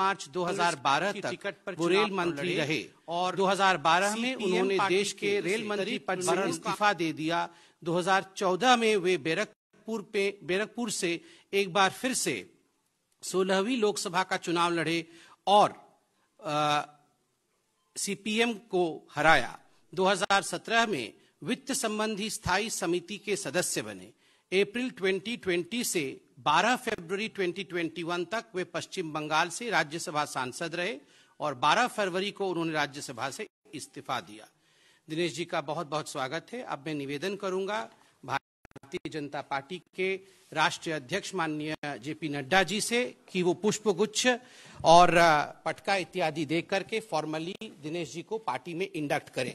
मार्च 2012 तक वो रेल मंत्री रहे और 2012 में उन्होंने देश के रेल मंत्री पद से इस्तीफा दे दिया 2014 में वे बैरकपुर पे बैरकपुर से एक बार फिर से सोलहवीं लोकसभा का चुनाव लड़े और सीपीएम को हराया 2017 में वित्त संबंधी स्थायी समिति के सदस्य बने अप्रैल 2020 से 12 फरवरी 2021 तक वे पश्चिम बंगाल से राज्यसभा सांसद रहे और 12 फरवरी को उन्होंने राज्यसभा से इस्तीफा दिया दिनेश जी का बहुत बहुत स्वागत है अब मैं निवेदन करूंगा भारतीय जनता पार्टी के राष्ट्रीय अध्यक्ष माननीय जेपी नड्डा जी से कि वो पुष्प गुच्छ और पटका इत्यादि देख करके फॉर्मली दिनेश जी को पार्टी में इंडक्ट करें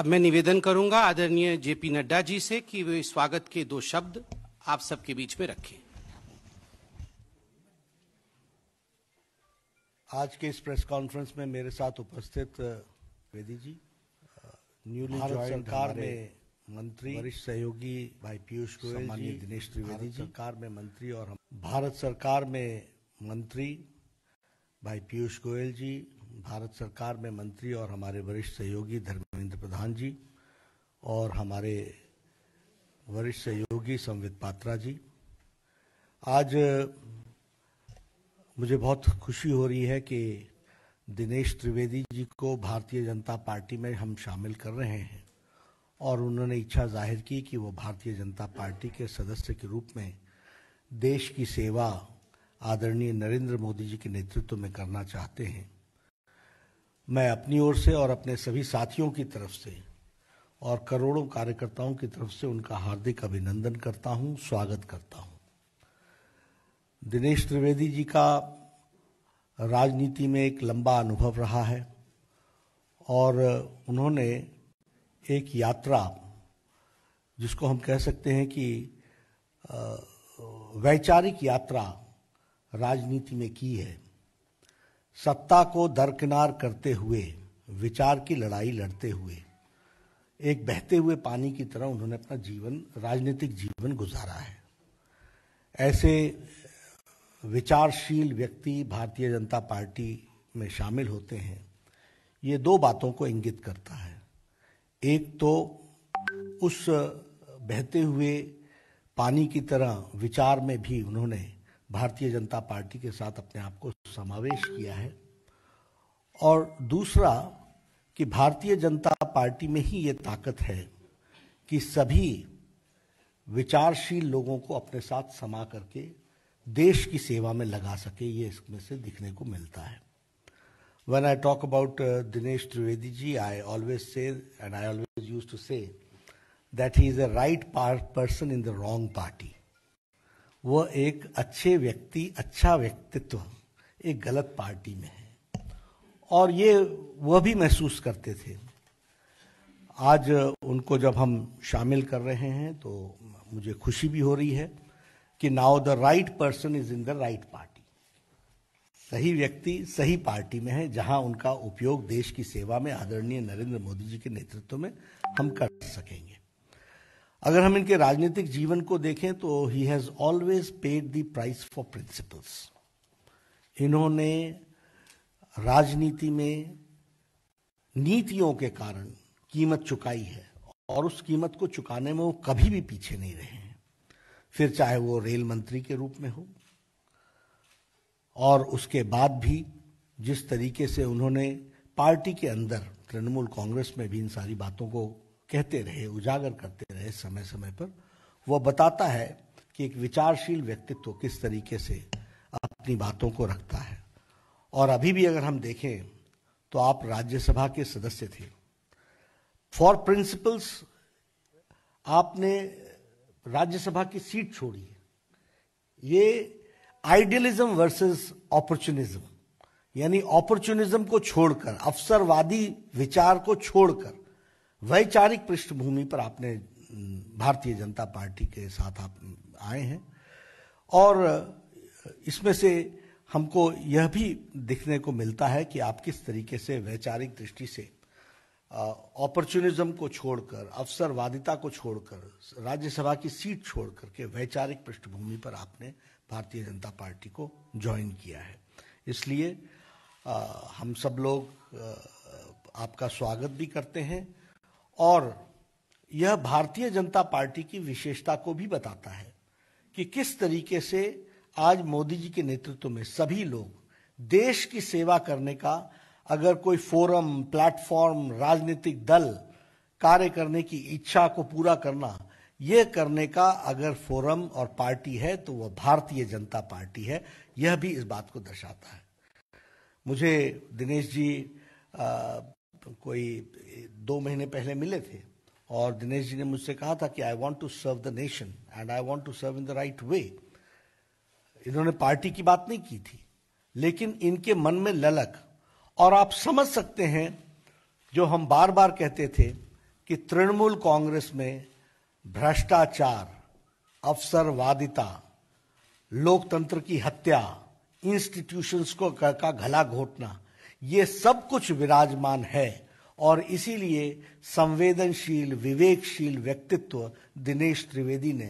अब मैं निवेदन करूंगा आदरणीय जेपी नड्डा जी से कि वे स्वागत के दो शब्द आप सबके बीच में रखें आज के इस प्रेस कॉन्फ्रेंस में मेरे साथ उपस्थित वेदी जी न्यूली सरकार में मंत्री वरिष्ठ सहयोगी भाई पीयूष गोयल जी दिनेश त्रिवेदी जी सरकार में मंत्री और हम भारत सरकार में मंत्री भाई पीयूष गोयल जी भारत सरकार में मंत्री और हमारे वरिष्ठ सहयोगी धर्मेंद्र प्रधान जी और हमारे वरिष्ठ सहयोगी संवित पात्रा जी आज मुझे बहुत खुशी हो रही है कि दिनेश त्रिवेदी जी को भारतीय जनता पार्टी में हम शामिल कर रहे हैं और उन्होंने इच्छा जाहिर की कि वो भारतीय जनता पार्टी के सदस्य के रूप में देश की सेवा आदरणीय नरेंद्र मोदी जी के नेतृत्व में करना चाहते हैं मैं अपनी ओर से और अपने सभी साथियों की तरफ से और करोड़ों कार्यकर्ताओं की तरफ से उनका हार्दिक अभिनंदन करता हूं, स्वागत करता हूं। दिनेश त्रिवेदी जी का राजनीति में एक लंबा अनुभव रहा है और उन्होंने एक यात्रा जिसको हम कह सकते हैं कि वैचारिक यात्रा राजनीति में की है सत्ता को दरकिनार करते हुए विचार की लड़ाई लड़ते हुए एक बहते हुए पानी की तरह उन्होंने अपना जीवन राजनीतिक जीवन गुजारा है ऐसे विचारशील व्यक्ति भारतीय जनता पार्टी में शामिल होते हैं ये दो बातों को इंगित करता है एक तो उस बहते हुए पानी की तरह विचार में भी उन्होंने भारतीय जनता पार्टी के साथ अपने आप को समावेश किया है और दूसरा कि भारतीय जनता पार्टी में ही ये ताकत है कि सभी विचारशील लोगों को अपने साथ समा करके देश की सेवा में लगा सके ये इसमें से दिखने को मिलता है when I talk about Dinesh Trivedi ji I always say and I always use to say that he is a right person in the wrong party वह एक अच्छे व्यक्ति अच्छा व्यक्तित्व एक गलत पार्टी में है और ये वह भी महसूस करते थे आज उनको जब हम शामिल कर रहे हैं तो मुझे खुशी भी हो रही है कि now the right person is in the right party सही व्यक्ति सही पार्टी में है जहां उनका उपयोग देश की सेवा में आदरणीय नरेंद्र मोदी जी के नेतृत्व में हम कर सकेंगे अगर हम इनके राजनीतिक जीवन को देखें तो ही has always paid the price for principles इन्होंने राजनीति में नीतियों के कारण कीमत चुकाई है और उस कीमत को चुकाने में वो कभी भी पीछे नहीं रहे हैं फिर चाहे वो रेल मंत्री के रूप में हो और उसके बाद भी जिस तरीके से उन्होंने पार्टी के अंदर तृणमूल कांग्रेस में भी इन सारी बातों को कहते रहे उजागर करते रहे समय समय पर वह बताता है कि एक विचारशील व्यक्तित्व किस तरीके से अपनी बातों को रखता है और अभी भी अगर हम देखें तो आप राज्यसभा के सदस्य थे फॉर प्रिंसिपल्स आपने राज्यसभा की सीट छोड़ी ये आइडियलिज्म वर्सेस अपॉर्चुनिज्म यानी अपॉर्चुनिज्म को छोड़कर अवसरवादी विचार को छोड़कर वैचारिक पृष्ठभूमि पर आपने भारतीय जनता पार्टी के साथ आप आए हैं और इसमें से हमको यह भी दिखने को मिलता है कि आप किस तरीके से वैचारिक दृष्टि से अपॉर्चुनिज्म को छोड़कर अवसरवादिता को छोड़कर राज्यसभा की सीट छोड़ करके वैचारिक पृष्ठभूमि पर आपने भारतीय जनता पार्टी को ज्वाइन किया है इसलिए आ, हम सब लोग आ, आपका स्वागत भी करते हैं और यह भारतीय जनता पार्टी की विशेषता को भी बताता है कि किस तरीके से आज मोदी जी के नेतृत्व में सभी लोग देश की सेवा करने का अगर कोई फोरम प्लेटफॉर्म राजनीतिक दल कार्य करने की इच्छा को पूरा करना यह करने का अगर फोरम और पार्टी है तो वह भारतीय जनता पार्टी है यह भी इस बात को दर्शाता है मुझे दिनेश जी कोई दो महीने पहले मिले थे और दिनेश जी ने मुझसे कहा था कि I want to serve the nation and I want to serve in the right way इन्होंने पार्टी की बात नहीं की थी लेकिन इनके मन में ललक और आप समझ सकते हैं जो हम बार बार कहते थे कि तृणमूल कांग्रेस में भ्रष्टाचार अवसरवादिता लोकतंत्र की हत्या इंस्टीट्यूशंस को का घला घोटना ये सब कुछ विराजमान है और इसीलिए संवेदनशील विवेकशील व्यक्तित्व दिनेश त्रिवेदी ने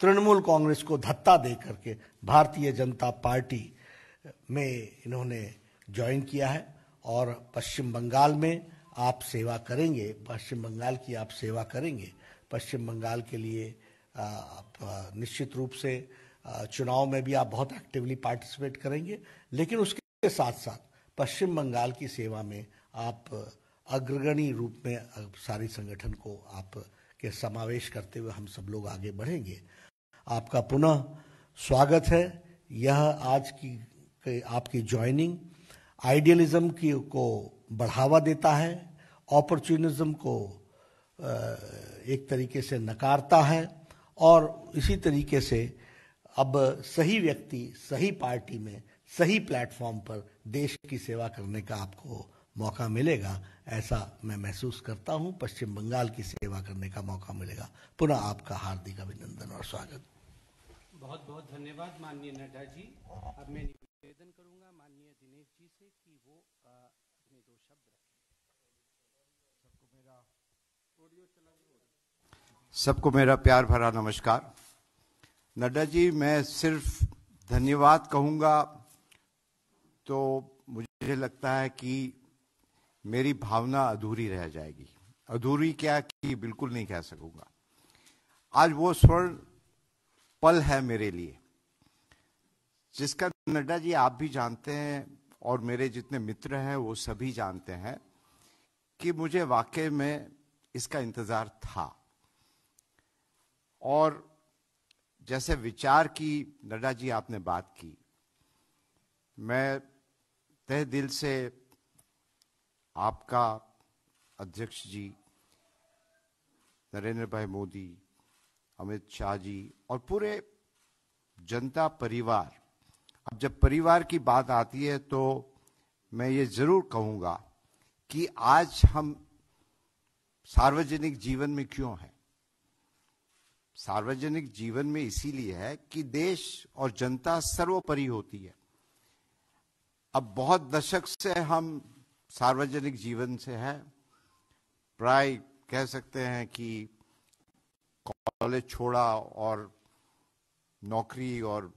तृणमूल कांग्रेस को धत्ता दे करके भारतीय जनता पार्टी में इन्होंने ज्वाइन किया है और पश्चिम बंगाल में आप सेवा करेंगे पश्चिम बंगाल की आप सेवा करेंगे पश्चिम बंगाल के लिए आप निश्चित रूप से चुनाव में भी आप बहुत एक्टिवली पार्टिसिपेट करेंगे लेकिन उसके साथ साथ पश्चिम बंगाल की सेवा में आप अग्रगणी रूप में सारे संगठन को आप के समावेश करते हुए हम सब लोग आगे बढ़ेंगे आपका पुनः स्वागत है यह आज की आपकी ज्वाइनिंग आइडियलिज्म की को बढ़ावा देता है अपॉर्चुनिज्म को एक तरीके से नकारता है और इसी तरीके से अब सही व्यक्ति सही पार्टी में सही प्लेटफॉर्म पर देश की सेवा करने का आपको मौका मिलेगा ऐसा मैं महसूस करता हूं पश्चिम बंगाल की सेवा करने का मौका मिलेगा पुनः आपका हार्दिक अभिनंदन और स्वागत बहुत बहुत धन्यवाद माननीय नड्डा जी अब मैं निवेदन करूंगा माननीय दिनेश जी से कि वो अपने दो शब्द सबको मेरा ऑडियो चला सबको मेरा प्यार भरा नमस्कार नड्डा जी मैं सिर्फ धन्यवाद कहूंगा तो मुझे लगता है कि मेरी भावना अधूरी रह जाएगी अधूरी क्या कि बिल्कुल नहीं कह सकूंगा आज वो स्वर्ण पल है मेरे लिए जिसका नड्डा जी आप भी जानते हैं और मेरे जितने मित्र हैं वो सभी जानते हैं कि मुझे वाकई में इसका इंतज़ार था और जैसे विचार की नड्डा जी आपने बात की मैं तह दिल से आपका अध्यक्ष जी नरेंद्र भाई मोदी अमित शाह जी और पूरे जनता परिवार अब जब परिवार की बात आती है तो मैं ये जरूर कहूंगा कि आज हम सार्वजनिक जीवन में क्यों है सार्वजनिक जीवन में इसीलिए है कि देश और जनता सर्वोपरि होती है अब बहुत दशक से हम सार्वजनिक जीवन से हैं प्राय कह सकते हैं कि कॉलेज छोड़ा और नौकरी और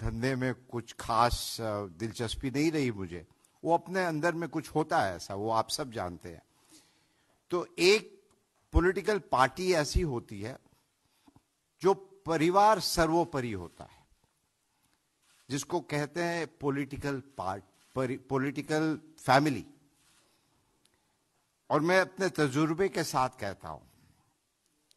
धंधे में कुछ खास दिलचस्पी नहीं रही मुझे वो अपने अंदर में कुछ होता है ऐसा वो आप सब जानते हैं तो एक पॉलिटिकल पार्टी ऐसी होती है जो परिवार सर्वोपरि होता है जिसको कहते हैं पॉलिटिकल पार्टी पॉलिटिकल फैमिली और मैं अपने तजुर्बे के साथ कहता हूं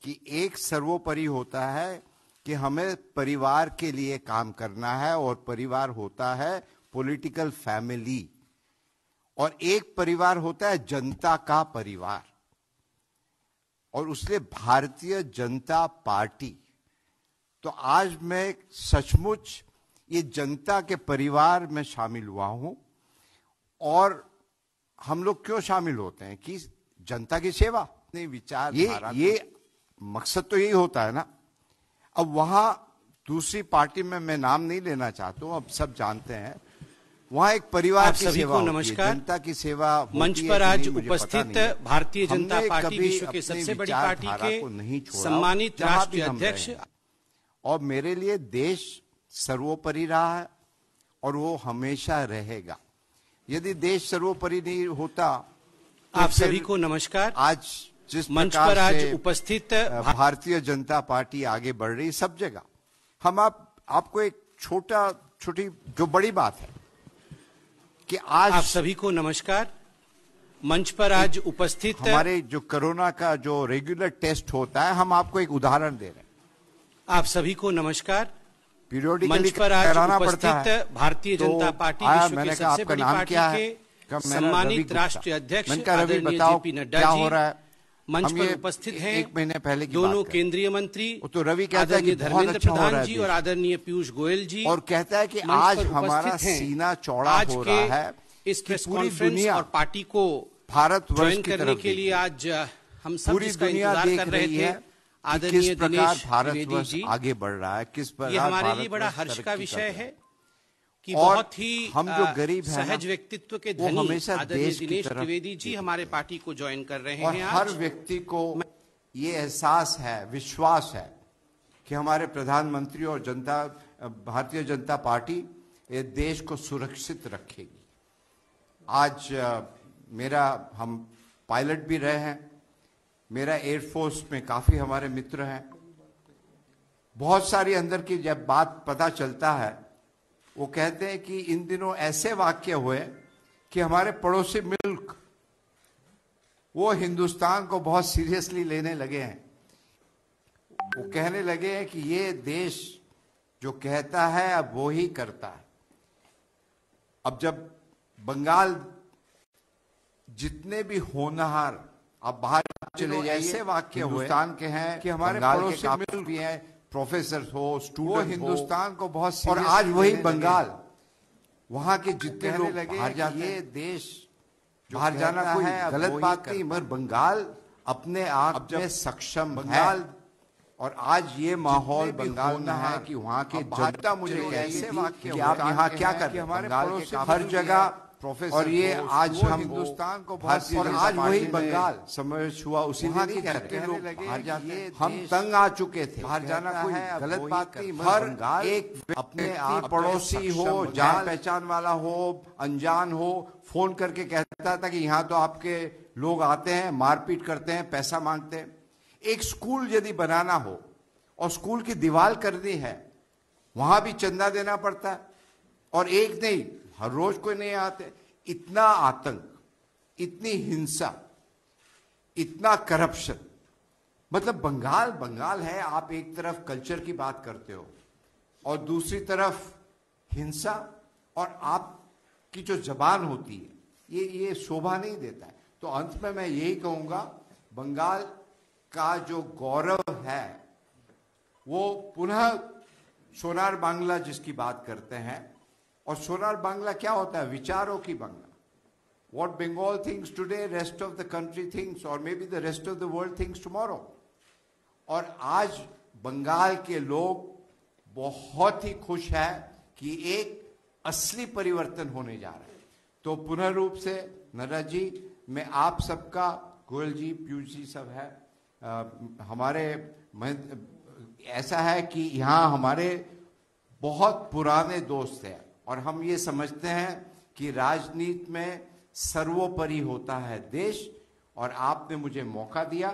कि एक सर्वोपरि होता है कि हमें परिवार के लिए काम करना है और परिवार होता है पॉलिटिकल फैमिली और एक परिवार होता है जनता का परिवार और उसने भारतीय जनता पार्टी तो आज मैं सचमुच ये जनता के परिवार में शामिल हुआ हूं और हम लोग क्यों शामिल होते हैं कि जनता की सेवा विचार ये ये मकसद तो यही होता है ना अब वहां दूसरी पार्टी में मैं नाम नहीं लेना चाहता हूं अब सब जानते हैं वहाँ एक परिवार की सेवा नमस्कार जनता की सेवा मंच पर आज उपस्थित भारतीय जनता पार्टी विश्व के सबसे बड़ी पार्टी के सम्मानित राष्ट्रीय अध्यक्ष और मेरे लिए देश सर्वोपरि रहा है और वो हमेशा रहेगा यदि देश सर्वोपरि नहीं होता तो आप सभी को नमस्कार आज जिस मंच पर आज उपस्थित भारतीय जनता पार्टी आगे बढ़ रही सब जगह हम आप आपको एक छोटा छोटी जो बड़ी बात है कि आज आप सभी को नमस्कार मंच पर आज उपस्थित हमारे जो कोरोना का जो रेगुलर टेस्ट होता है हम आपको एक उदाहरण दे रहे हैं आप सभी को नमस्कार पीरियोडिकली कराना पड़ता है भारतीय तो जनता पार्टी विश्व की हाँ, सबसे बड़ी पार्टी के सम्मानित राष्ट्रीय अध्यक्ष जेपी नड्डा जी हो रहा है मंच पर उपस्थित हैं एक महीने पहले की दोनों केंद्रीय मंत्री तो रवि कहता है धर्मेंद्र अच्छा प्रधान जी और आदरणीय पीयूष गोयल जी और कहता है कि आज हमारा सीना चौड़ा हो रहा है इस प्रेस कॉन्फ्रेंस और पार्टी को भारत ज्वाइन करने के लिए आज हम सब पूरी दुनिया देख रहे थे आदरणीय प्रकार भारत जी आगे बढ़ रहा है किस प्रकार हमारे लिए बड़ा हर्ष का विषय है कि बहुत ही हम जो गरीब हैं सहज व्यक्तित्व के धनी हमेशा देश की दिनेश त्रिवेदी जी हमारे पार्टी को ज्वाइन कर रहे हैं हर व्यक्ति को ये एहसास है विश्वास है कि हमारे प्रधानमंत्री और जनता भारतीय जनता पार्टी ये देश को सुरक्षित रखेगी आज मेरा हम पायलट भी रहे हैं मेरा एयरफोर्स में काफी हमारे मित्र हैं बहुत सारी अंदर की जब बात पता चलता है वो कहते हैं कि इन दिनों ऐसे वाक्य हुए कि हमारे पड़ोसी मुल्क वो हिंदुस्तान को बहुत सीरियसली लेने लगे हैं वो कहने लगे हैं कि ये देश जो कहता है अब वो ही करता है अब जब बंगाल जितने भी होनहार आप बाहर चले जाइए ऐसे वाक्य हिंदुस्तान के हैं कि हमारे पड़ोसी भी हैं प्रोफेसर हो स्टूडेंट हो हिंदुस्तान को बहुत और आज वही बंगाल वहां के जितने लोग बाहर जाते ये देश बाहर जाना कोई गलत बात नहीं मगर बंगाल अपने आप में सक्षम बंगाल और आज ये माहौल बंगाल में है कि वहां के जनता मुझे कैसे कि आप यहाँ क्या कर रहे हैं हर जगह प्रोफेसर और ये आज हम हिंदुस्तान को और आज वही बंगाल समावेश हुआ उसी ने लोग बाहर जाते हम तंग आ चुके थे बाहर जाना कोई गलत बात नहीं हर एक अपने पड़ोसी हो जान पहचान वाला हो अनजान हो फोन करके कहता था कि यहाँ तो आपके लोग आते हैं मारपीट करते हैं पैसा मांगते हैं एक स्कूल यदि बनाना हो और स्कूल की दीवार करनी है वहां भी चंदा देना पड़ता है और एक नहीं हर रोज कोई नहीं आते इतना आतंक इतनी हिंसा इतना करप्शन मतलब बंगाल बंगाल है आप एक तरफ कल्चर की बात करते हो और दूसरी तरफ हिंसा और आप की जो जबान होती है ये ये शोभा नहीं देता है तो अंत में मैं यही कहूंगा बंगाल का जो गौरव है वो पुनः सोनार बांग्ला जिसकी बात करते हैं और सोनार बांग्ला क्या होता है विचारों की Bangla what Bengal thinks today rest of the country thinks और maybe the rest of the world thinks tomorrow और आज बंगाल के लोग बहुत ही खुश है कि एक असली परिवर्तन होने जा रहा है तो पुनः रूप से नड्डा जी मैं आप सबका गोयल जी पीयूष जी सब है आ, हमारे ऐसा है कि यहाँ हमारे बहुत पुराने दोस्त हैं और हम ये समझते हैं कि राजनीति में सर्वोपरि होता है देश और आपने मुझे मौका दिया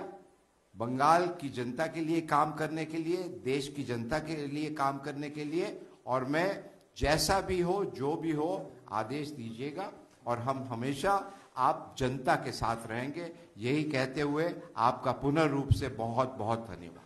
बंगाल की जनता के लिए काम करने के लिए देश की जनता के लिए काम करने के लिए और मैं जैसा भी हो जो भी हो आदेश दीजिएगा और हम हमेशा आप जनता के साथ रहेंगे यही कहते हुए आपका पुनर्ूप से बहुत बहुत धन्यवाद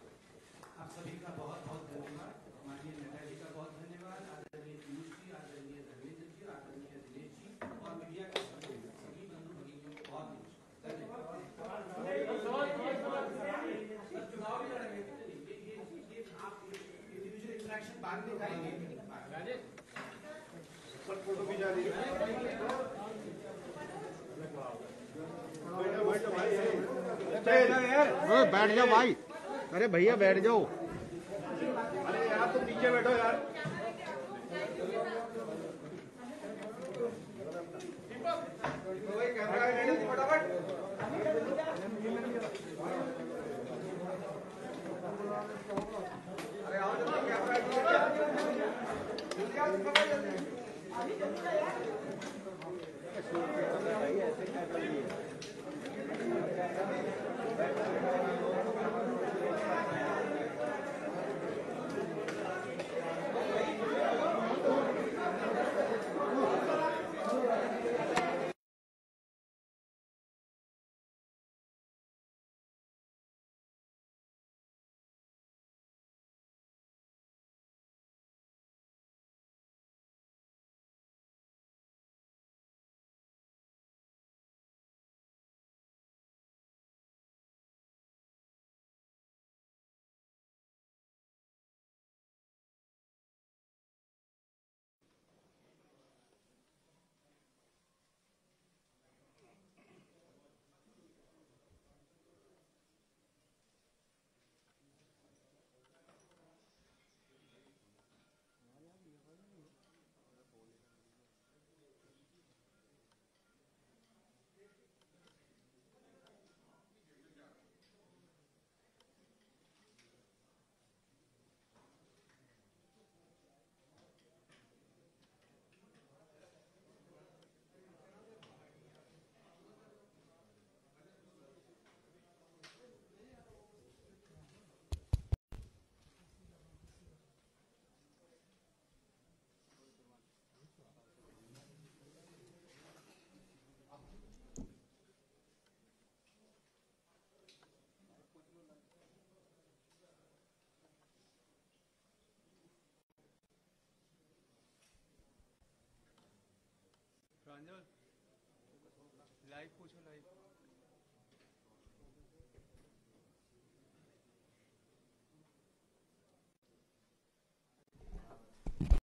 बैठ जाओ भाई अरे भैया बैठ जाओ अरे यार तुम पीछे बैठो यार